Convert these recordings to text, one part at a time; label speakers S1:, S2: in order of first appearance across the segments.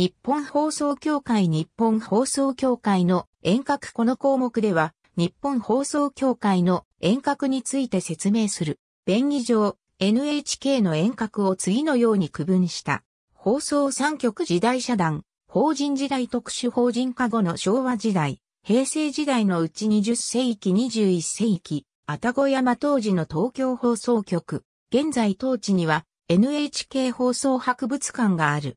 S1: 日本放送協会日本放送協会の遠隔この項目では、日本放送協会の遠隔について説明する。便宜上、NHK の遠隔を次のように区分した。放送三局時代社団、法人時代特殊法人化後の昭和時代、平成時代のうち20世紀21世紀、愛宕山当時の東京放送局、現在当地には NHK 放送博物館がある。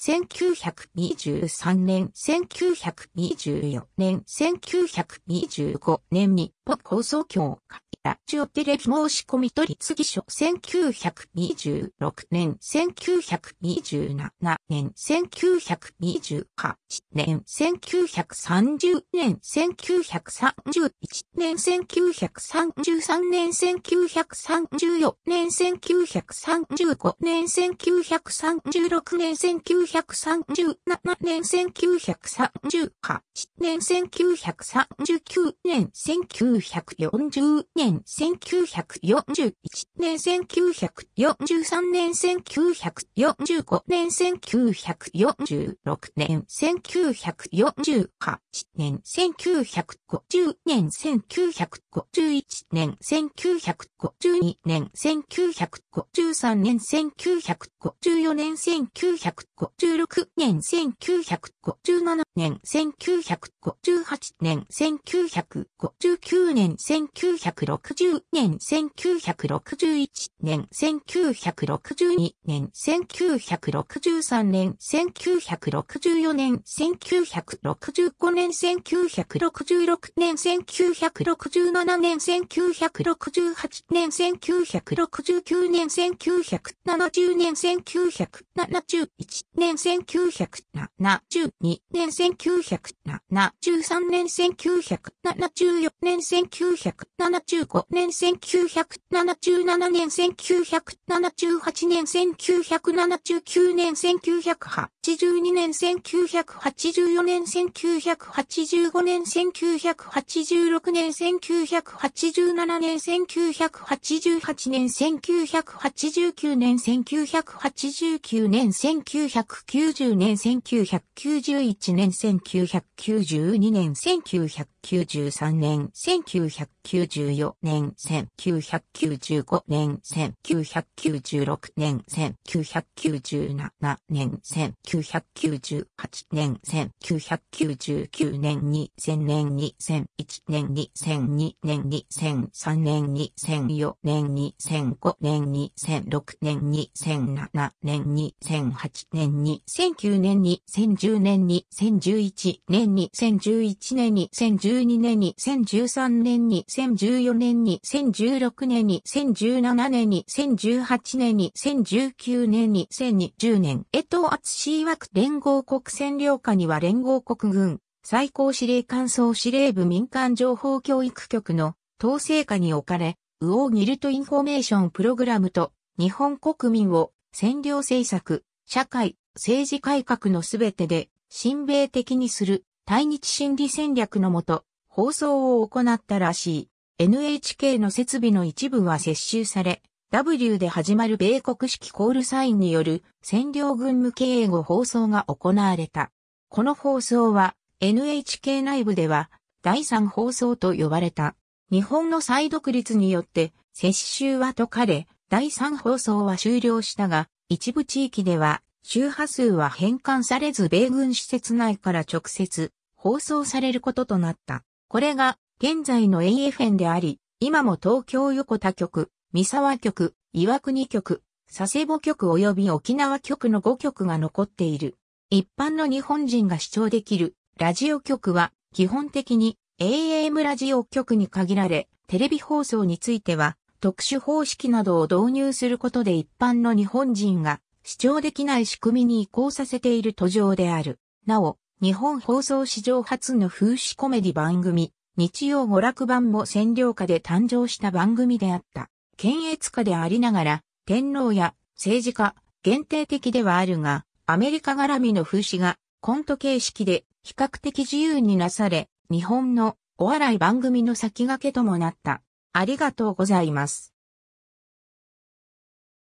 S1: 1923年、1924年、1925年にポッ放協会ラジオテレビ申し込み取り次ぎ書1926年、1927年、1928年、1930年、1931年、1933年、1934年、1935年、1936年、1937年、1938年、1939年、1940 1940年、1941年、1943年、1945年、1946年、1948年、1950年、1951年、1952年、1953年、1954年、1956年、1957年、1958年、1959 1960年、1960年、1961年、1962年、1963年、1964年、1965年、1966年、1967年、1968年、1969年、1970年、1971年、1972年、1973年、1974年、1975年、1977年、1978年、1979年、1982年、1984年、1985年、1986年、1987年、1988年、1989年、1989年、1990年、1991年、1992年、1993年、1900 1994年、1995年、1996年、1997年、1998年、1999年、2000年、2001年、2002年、2003年、2004年、2005年、2006年、2007年、2008年、2009年、2010年、2011年、2011年、2012年、2013年、2013年、2014年に、2016年に、2017年に、2018年に、2019年に、2020年、江藤厚氏曰く連合国占領下には連合国軍、最高司令官総司令部民間情報教育局の統制下に置かれ、ウオーギルトインフォメーションプログラムと日本国民を占領政策、社会、政治改革のすべてで親米的にする対日心理戦略のもと、放送を行ったらしい。NHK の設備の一部は接収され、W で始まる米国式コールサインによる占領軍向け英語放送が行われた。この放送は NHK 内部では第三放送と呼ばれた。日本の再独立によって接収は解かれ、第三放送は終了したが、一部地域では周波数は変換されず米軍施設内から直接放送されることとなった。これが現在の AFN であり、今も東京横田局、三沢局、岩国局、佐世保局及び沖縄局の5局が残っている。一般の日本人が視聴できるラジオ局は基本的に AM ラジオ局に限られ、テレビ放送については特殊方式などを導入することで一般の日本人が視聴できない仕組みに移行させている途上である。なお、日本放送史上初の風刺コメディ番組、日曜娯楽版も占領下で誕生した番組であった。検閲下でありながら、天皇や政治家、限定的ではあるが、アメリカ絡みの風刺がコント形式で比較的自由になされ、日本のお笑い番組の先駆けともなった。ありがとうございます。